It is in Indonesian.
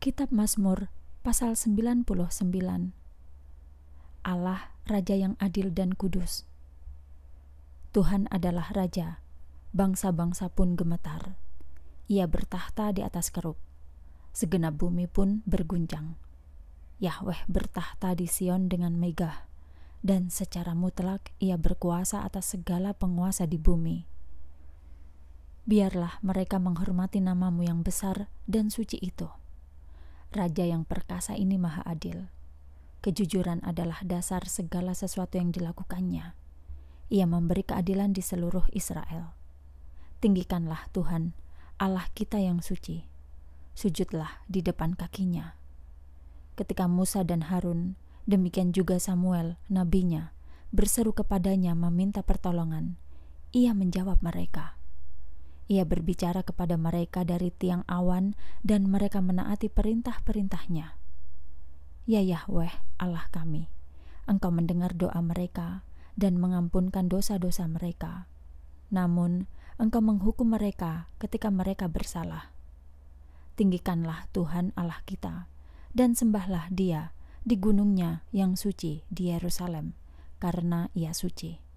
Kitab Mazmur pasal 99 Allah Raja yang adil dan kudus Tuhan adalah Raja bangsa-bangsa pun gemetar Ia bertahta di atas kerup segenap bumi pun berguncang Yahweh bertahta di Sion dengan megah dan secara mutlak ia berkuasa atas segala penguasa di bumi biarlah mereka menghormati namamu yang besar dan suci itu Raja yang perkasa ini maha adil. Kejujuran adalah dasar segala sesuatu yang dilakukannya. Ia memberi keadilan di seluruh Israel. Tinggikanlah Tuhan, Allah kita yang suci. Sujudlah di depan kakinya. Ketika Musa dan Harun, demikian juga Samuel, nabinya, berseru kepadanya meminta pertolongan, ia menjawab mereka, ia berbicara kepada mereka dari tiang awan dan mereka menaati perintah-perintahnya. Ya Yahweh, Allah kami, Engkau mendengar doa mereka dan mengampunkan dosa-dosa mereka. Namun, Engkau menghukum mereka ketika mereka bersalah. Tinggikanlah Tuhan Allah kita dan sembahlah Dia di gunungnya yang suci di Yerusalem, karena Ia suci.